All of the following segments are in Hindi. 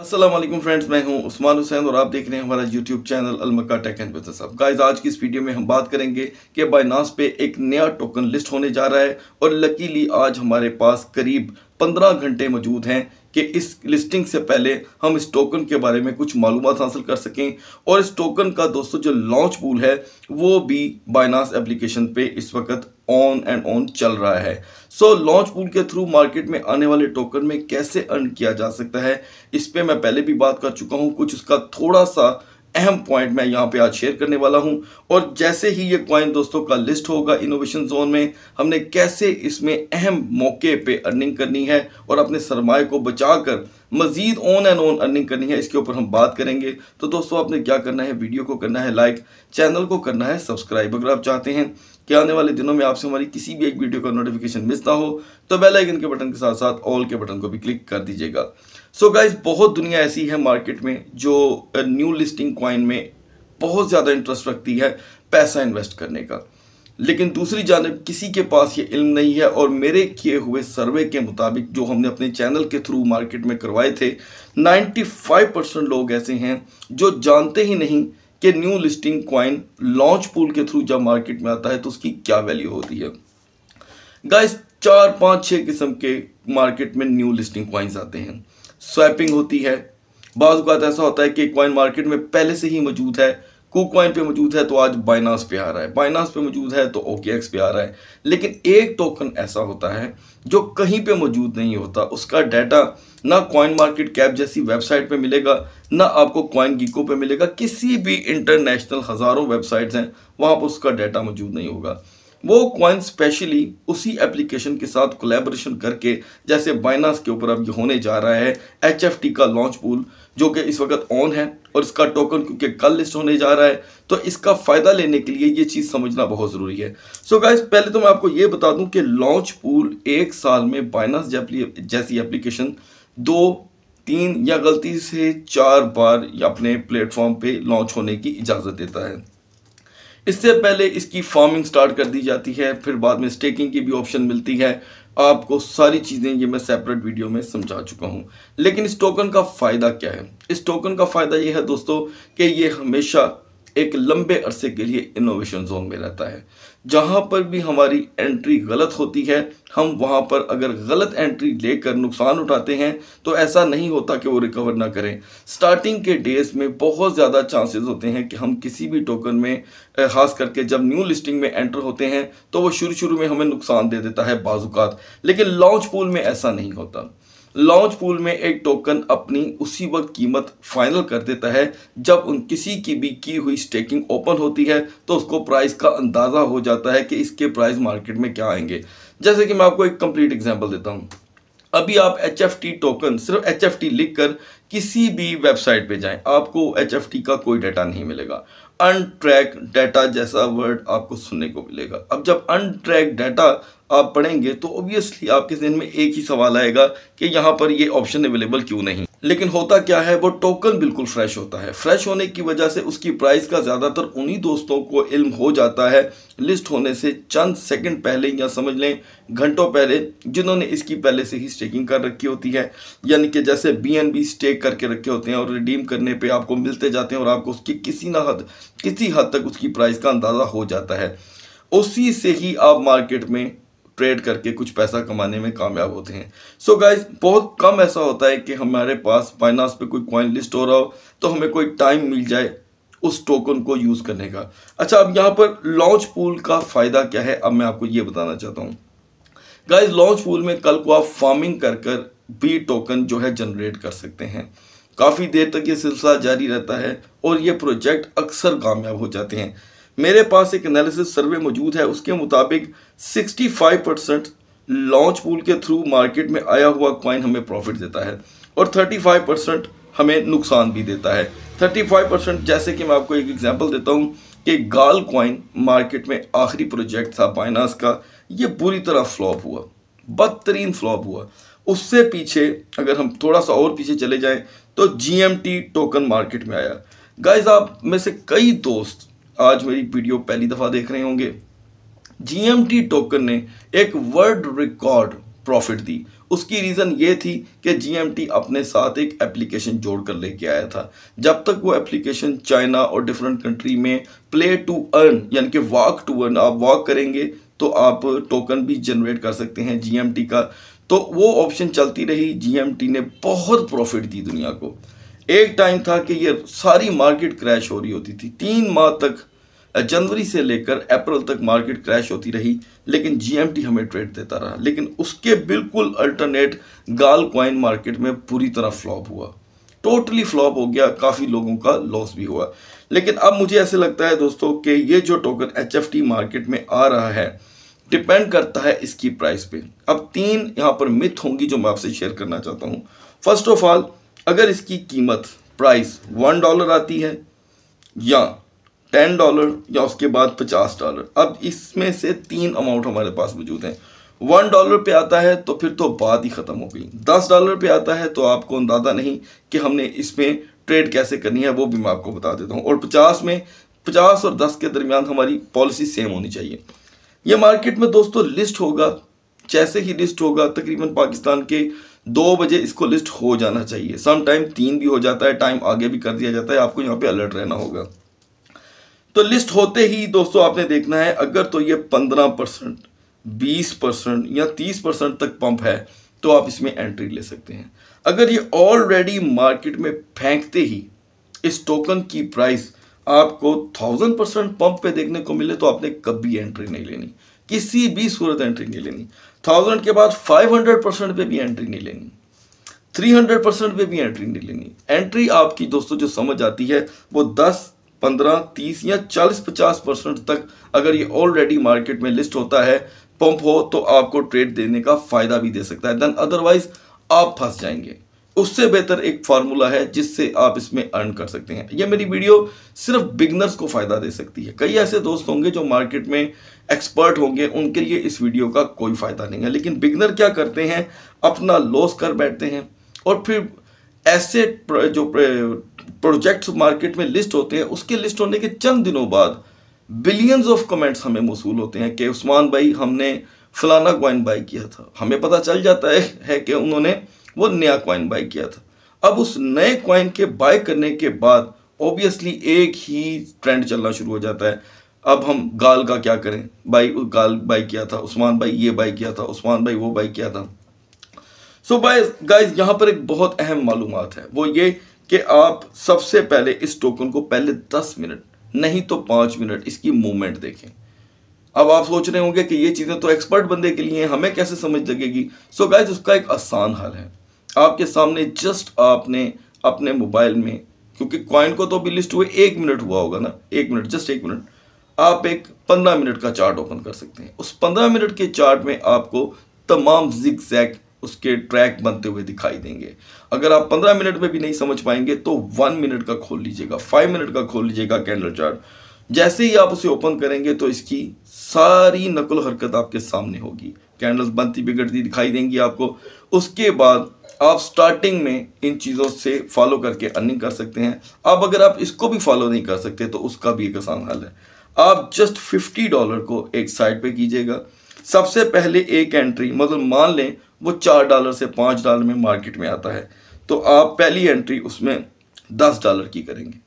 असलम फ्रेंड्स मैं हूं उस्मान हुसैन और आप देख रहे हैं हमारा यूट्यूब चैनल अलमका टेक एंड बिजनेस अब गाइस आज की इस वीडियो में हम बात करेंगे कि बाइनास पे एक नया टोकन लिस्ट होने जा रहा है और लकीली आज हमारे पास करीब 15 घंटे मौजूद हैं कि इस लिस्टिंग से पहले हम इस टोकन के बारे में कुछ मालूम हासिल कर सकें और इस टोकन का दोस्तों जो लॉन्च पूल है वो भी बाइनास एप्लीकेशन पर इस वक्त ऑन एंड ऑन चल रहा है सो लॉन्च पूल के थ्रू मार्केट में आने वाले टोकन में कैसे अर्न किया जा सकता है इस पर मैं पहले भी बात कर चुका हूँ कुछ इसका थोड़ा सा अहम पॉइंट मैं यहाँ पे आज शेयर करने वाला हूँ और जैसे ही ये क्वाइन दोस्तों का लिस्ट होगा इनोवेशन जोन में हमने कैसे इसमें अहम मौके पे अर्निंग करनी है और अपने सरमाए को बचा कर मज़ीद ऑन एंड ऑन अर्निंग करनी है इसके ऊपर हम बात करेंगे तो दोस्तों आपने क्या करना है वीडियो को करना है लाइक चैनल को करना है सब्सक्राइब अगर आप चाहते हैं कि आने वाले दिनों में आपसे हमारी किसी भी एक वीडियो का नोटिफिकेशन मिस ना हो तो बेल आइकन के बटन के साथ साथ ऑल के बटन को भी क्लिक कर दीजिएगा सो गाइज बहुत दुनिया ऐसी है मार्केट में जो न्यू लिस्टिंग क्वाइन में बहुत ज़्यादा इंटरेस्ट रखती है पैसा इन्वेस्ट करने का लेकिन दूसरी जानब किसी के पास ये इल्म नहीं है और मेरे किए हुए सर्वे के मुताबिक जो हमने अपने चैनल के थ्रू मार्केट में करवाए थे 95 परसेंट लोग ऐसे हैं जो जानते ही नहीं कि new listing coin launch pool के थ्रू जब मार्केट में आता है तो उसकी क्या वैल्यू होती है गाइस चार पांच छह किस्म के मार्केट में न्यू लिस्टिंग क्वाइंस आते हैं स्वैपिंग होती है बाज़ ऐसा होता है कि क्वाइन मार्केट में पहले से ही मौजूद है कुकवाइन पे मौजूद है तो आज बाइनास पे आ रहा है बाइनास पे मौजूद है तो ओकेएक्स पे आ रहा है लेकिन एक टोकन ऐसा होता है जो कहीं पे मौजूद नहीं होता उसका डाटा ना कॉइन मार्केट कैप जैसी वेबसाइट पे मिलेगा ना आपको कॉइन गीको पे मिलेगा किसी भी इंटरनेशनल हज़ारों वेबसाइट्स हैं वहाँ पर उसका डाटा मौजूद नहीं होगा वो क्वाइन स्पेशली उसी एप्लीकेशन के साथ कोलेबोरेशन करके जैसे बाइनास के ऊपर अब ये होने जा रहा है एच का लॉन्च पूल जो कि इस वक्त ऑन है और इसका टोकन क्योंकि कल लिस्ट होने जा रहा है तो इसका फ़ायदा लेने के लिए ये चीज़ समझना बहुत ज़रूरी है सो so गाइज पहले तो मैं आपको ये बता दूँ कि लॉन्च पूल एक साल में बाइनास जैसी एप्लीकेशन दो तीन या गलती से चार बार अपने प्लेटफॉर्म पर लॉन्च होने की इजाज़त देता है इससे पहले इसकी फार्मिंग स्टार्ट कर दी जाती है फिर बाद में स्टेकिंग की भी ऑप्शन मिलती है आपको सारी चीज़ें ये मैं सेपरेट वीडियो में समझा चुका हूँ लेकिन इस टोकन का फ़ायदा क्या है इस टोकन का फ़ायदा ये है दोस्तों कि ये हमेशा एक लंबे अरसे के लिए इनोवेशन जोन में रहता है जहाँ पर भी हमारी एंट्री गलत होती है हम वहाँ पर अगर गलत एंट्री लेकर नुकसान उठाते हैं तो ऐसा नहीं होता कि वो रिकवर ना करें स्टार्टिंग के डेज में बहुत ज़्यादा चांसेस होते हैं कि हम किसी भी टोकन में खास करके जब न्यू लिस्टिंग में एंटर होते हैं तो वो शुरू शुरू में हमें नुकसान दे देता है बाजूकात लेकिन लॉन्च पूल में ऐसा नहीं होता लॉन्च पूल में एक टोकन अपनी उसी वक्त कीमत फाइनल कर देता है जब उन किसी की भी की हुई स्टेकिंग ओपन होती है तो उसको प्राइस का अंदाज़ा हो जाता है कि इसके प्राइस मार्केट में क्या आएंगे जैसे कि मैं आपको एक कंप्लीट एग्जांपल देता हूँ अभी आप एच टोकन सिर्फ एच लिख कर किसी भी वेबसाइट पे जाएं आपको एच का कोई डाटा नहीं मिलेगा अनट्रैक डाटा जैसा वर्ड आपको सुनने को मिलेगा अब जब अनट्रैक डाटा आप पढ़ेंगे तो ऑब्वियसली आपके जहन में एक ही सवाल आएगा कि यहाँ पर ये ऑप्शन अवेलेबल क्यों नहीं लेकिन होता क्या है वो टोकन बिल्कुल फ्रेश होता है फ्रेश होने की वजह से उसकी प्राइस का ज़्यादातर उन्हीं दोस्तों को इल्म हो जाता है लिस्ट होने से चंद सेकंड पहले या समझ लें घंटों पहले जिन्होंने इसकी पहले से ही स्टेकिंग कर रखी होती है यानी कि जैसे बी स्टेक करके रखे होते हैं और रिडीम करने पर आपको मिलते जाते हैं और आपको उसकी किसी ना हद किसी हद तक उसकी प्राइस का अंदाज़ा हो जाता है उसी से ही आप मार्केट में ट्रेड करके कुछ पैसा कमाने में कामयाब होते हैं सो so गाइज बहुत कम ऐसा होता है कि हमारे पास फाइनेंस पे कोई कॉइन लिस्ट हो रहा हो तो हमें कोई टाइम मिल जाए उस टोकन को यूज़ करने का अच्छा अब यहाँ पर लॉन्च पूल का फ़ायदा क्या है अब मैं आपको ये बताना चाहता हूँ गाइज लॉन्च पूल में कल को आप फार्मिंग कर कर भी टोकन जो है जनरेट कर सकते हैं काफ़ी देर तक ये सिलसिला जारी रहता है और ये प्रोजेक्ट अक्सर कामयाब हो जाते हैं मेरे पास एक एनालिसिस सर्वे मौजूद है उसके मुताबिक 65 परसेंट लॉन्च पूल के थ्रू मार्केट में आया हुआ क्वाइन हमें प्रॉफिट देता है और 35 परसेंट हमें नुकसान भी देता है 35 परसेंट जैसे कि मैं आपको एक एग्जांपल देता हूँ कि गाल क्वाइन मार्केट में आखिरी प्रोजेक्ट था बाइनास का ये बुरी तरह फ्लॉप हुआ बदतरीन फ्लॉप हुआ उससे पीछे अगर हम थोड़ा सा और पीछे चले जाएँ तो जी टोकन मार्केट में आया गाइज आप में से कई दोस्त आज मेरी वीडियो पहली दफ़ा देख रहे होंगे जीएमटी टोकन ने एक वर्ल्ड रिकॉर्ड प्रॉफिट दी उसकी रीज़न ये थी कि जीएमटी अपने साथ एक एप्लीकेशन जोड़ कर लेके आया था जब तक वो एप्लीकेशन चाइना और डिफरेंट कंट्री में प्ले टू अर्न यानी कि वॉक टू अर्न आप वॉक करेंगे तो आप टोकन भी जनरेट कर सकते हैं जीएमटी का तो वो ऑप्शन चलती रही जीएमटी ने बहुत प्रॉफिट दी दुनिया को एक टाइम था कि ये सारी मार्केट क्रैश हो रही होती थी तीन माह तक जनवरी से लेकर अप्रैल तक मार्केट क्रैश होती रही लेकिन जीएमटी हमें ट्रेड देता रहा लेकिन उसके बिल्कुल अल्टरनेट गाल क्वाइन मार्केट में पूरी तरह फ्लॉप हुआ टोटली फ्लॉप हो गया काफ़ी लोगों का लॉस भी हुआ लेकिन अब मुझे ऐसे लगता है दोस्तों कि ये जो टोकन एच मार्केट में आ रहा है डिपेंड करता है इसकी प्राइस पे अब तीन यहाँ पर मिथ होंगी जो मैं आपसे शेयर करना चाहता हूँ फर्स्ट ऑफ ऑल अगर इसकी कीमत प्राइस वन डॉलर आती है या टेन डॉलर या उसके बाद पचास डॉलर अब इसमें से तीन अमाउंट हमारे पास मौजूद हैं वन डॉलर पे आता है तो फिर तो बात ही ख़त्म हो गई दस डॉलर पे आता है तो आपको अंदाज़ा नहीं कि हमने इसमें ट्रेड कैसे करनी है वो भी मैं आपको बता देता हूँ और पचास में पचास और दस के दरमियान हमारी पॉलिसी सेम होनी चाहिए यह मार्केट में दोस्तों लिस्ट होगा जैसे ही लिस्ट होगा तकरीबन पाकिस्तान के दो बजे इसको लिस्ट हो जाना चाहिए सम टाइम तीन भी हो जाता है टाइम आगे भी कर दिया जाता है आपको यहाँ पे अलर्ट रहना होगा तो लिस्ट होते ही दोस्तों आपने देखना है अगर तो ये पंद्रह परसेंट बीस परसेंट या तीस परसेंट तक पंप है तो आप इसमें एंट्री ले सकते हैं अगर ये ऑलरेडी मार्केट में फेंकते ही इस टोकन की प्राइस आपको थाउजेंड परसेंट पंप पे देखने को मिले तो आपने कभी एंट्री नहीं लेनी किसी भी सूरत एंट्री नहीं लेनी थाउजेंड के बाद फाइव हंड्रेड परसेंट पर भी एंट्री नहीं लेनी थ्री हंड्रेड परसेंट पर भी एंट्री नहीं लेनी एंट्री आपकी दोस्तों जो समझ आती है वो दस पंद्रह तीस या चालीस पचास परसेंट तक अगर ये ऑलरेडी मार्केट में लिस्ट होता है पंप हो तो आपको ट्रेड देने का फ़ायदा भी दे सकता है देन अदरवाइज आप फंस जाएंगे उससे बेहतर एक फार्मूला है जिससे आप इसमें अर्न कर सकते हैं यह मेरी वीडियो सिर्फ बिगनर्स को फ़ायदा दे सकती है कई ऐसे दोस्त होंगे जो मार्केट में एक्सपर्ट होंगे उनके लिए इस वीडियो का कोई फ़ायदा नहीं है लेकिन बिगनर क्या करते हैं अपना लॉस कर बैठते हैं और फिर ऐसे जो प्रोजेक्ट्स मार्केट में लिस्ट होते हैं उसके लिस्ट होने के चंद दिनों बाद बिलियंस ऑफ कमेंट्स हमें मौसूल होते हैं कि उस्मान भाई हमने फलाना क्वाइन बाई किया था हमें पता चल जाता है, है कि उन्होंने वो नया क्वाइन बाय किया था अब उस नए क्वाइन के बाय करने के बाद ऑब्वियसली एक ही ट्रेंड चलना शुरू हो जाता है अब हम गाल का क्या करें भाई गाल बाई किया था उस्मान भाई ये बाई किया था उस्मान भाई वो बाई किया था सो बाय गाइज यहाँ पर एक बहुत अहम मालूम है वो ये कि आप सबसे पहले इस टोकन को पहले दस मिनट नहीं तो पाँच मिनट इसकी मूवमेंट देखें अब आप सोच रहे होंगे कि ये चीज़ें तो एक्सपर्ट बंदे के लिए हैं हमें कैसे समझ लगेगी सो so गाइज उसका एक आसान हल है आपके सामने जस्ट आपने अपने मोबाइल में क्योंकि कॉइन को तो अभी लिस्ट हुए एक मिनट हुआ होगा ना एक मिनट जस्ट एक मिनट आप एक पंद्रह मिनट का चार्ट ओपन कर सकते हैं उस पंद्रह मिनट के चार्ट में आपको तमाम जिक जैक उसके ट्रैक बनते हुए दिखाई देंगे अगर आप पंद्रह मिनट में भी नहीं समझ पाएंगे तो वन मिनट का खोल लीजिएगा फाइव मिनट का खोल लीजिएगा कैंडल चार्ट जैसे ही आप उसे ओपन करेंगे तो इसकी सारी नकल हरकत आपके सामने होगी कैंडल्स बनती बिगड़ती दिखाई देंगी आपको उसके बाद आप स्टार्टिंग में इन चीज़ों से फॉलो करके अर्निंग कर सकते हैं अब अगर आप इसको भी फॉलो नहीं कर सकते तो उसका भी एक आसान हल है आप जस्ट फिफ्टी डॉलर को एक साइड पे कीजिएगा सबसे पहले एक एंट्री मतलब मान लें वो चार डॉलर से पाँच डॉलर में मार्केट में आता है तो आप पहली एंट्री उसमें दस डॉलर की करेंगे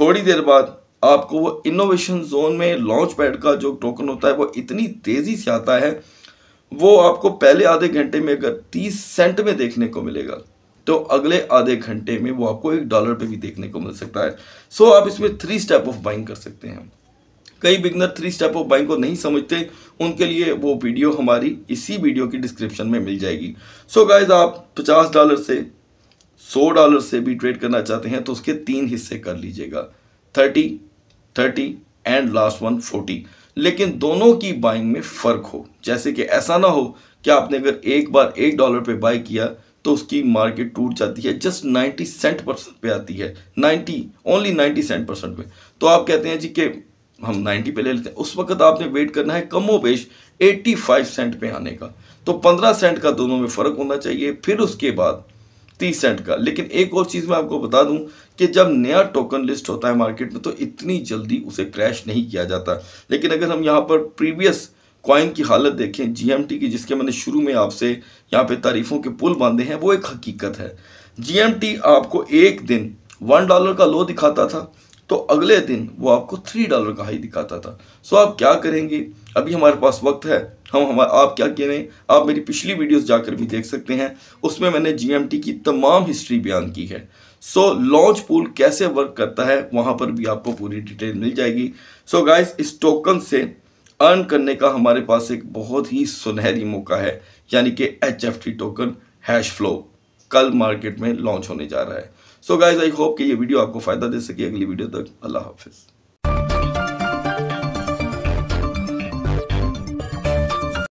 थोड़ी देर बाद आपको वो इनोवेशन जोन में लॉन्च पैड का जो टोकन होता है वो इतनी तेज़ी से आता है वो आपको पहले आधे घंटे में अगर तीस सेंट में देखने को मिलेगा तो अगले आधे घंटे में वो आपको एक डॉलर पे भी देखने को मिल सकता है सो so, आप इसमें थ्री स्टेप ऑफ बाइंग कर सकते हैं कई beginner three step of buying को नहीं समझते उनके लिए वो वीडियो हमारी इसी वीडियो की डिस्क्रिप्शन में मिल जाएगी सो so, गाइज आप पचास डॉलर से सौ डॉलर से भी ट्रेड करना चाहते हैं तो उसके तीन हिस्से कर लीजिएगा thirty thirty and last one forty लेकिन दोनों की बाइंग में फ़र्क हो जैसे कि ऐसा ना हो कि आपने अगर एक बार एक डॉलर पे बाई किया तो उसकी मार्केट टूट जाती है जस्ट नाइन्टी सेंट परसेंट पे आती है ninety only ninety cent percent पे तो आप कहते हैं जी कि हम नाइन्टी पे ले लेते हैं उस वक्त आपने वेट करना है कमो पेश फाइव सेंट पे आने का तो पंद्रह सेंट का दोनों में फ़र्क होना चाहिए फिर उसके बाद तीस सेंट का लेकिन एक और चीज़ मैं आपको बता दूं कि जब नया टोकन लिस्ट होता है मार्केट में तो इतनी जल्दी उसे क्रैश नहीं किया जाता लेकिन अगर हम यहाँ पर प्रीवियस कॉइन की हालत देखें जीएमटी की जिसके मैंने शुरू में आपसे यहाँ पे तारीफों के पुल बांधे हैं वो एक हकीकत है जीएमटी आपको एक दिन वन डॉलर का लो दिखाता था तो अगले दिन वो आपको थ्री डॉलर का हाई दिखाता था सो आप क्या करेंगे अभी हमारे पास वक्त है हम हमारे आप क्या कह रहे हैं आप मेरी पिछली वीडियोस जाकर भी देख सकते हैं उसमें मैंने जीएमटी की तमाम हिस्ट्री बयान की है सो लॉन्च पूल कैसे वर्क करता है वहां पर भी आपको पूरी डिटेल मिल जाएगी सो so गाइस इस टोकन से अर्न करने का हमारे पास एक बहुत ही सुनहरी मौका है यानी कि H F T token hash flow कल मार्केट में लॉन्च होने जा रहा है सो गाइज आई होप कि ये वीडियो आपको फ़ायदा दे सके अगली वीडियो तक अल्लाह हाफिज़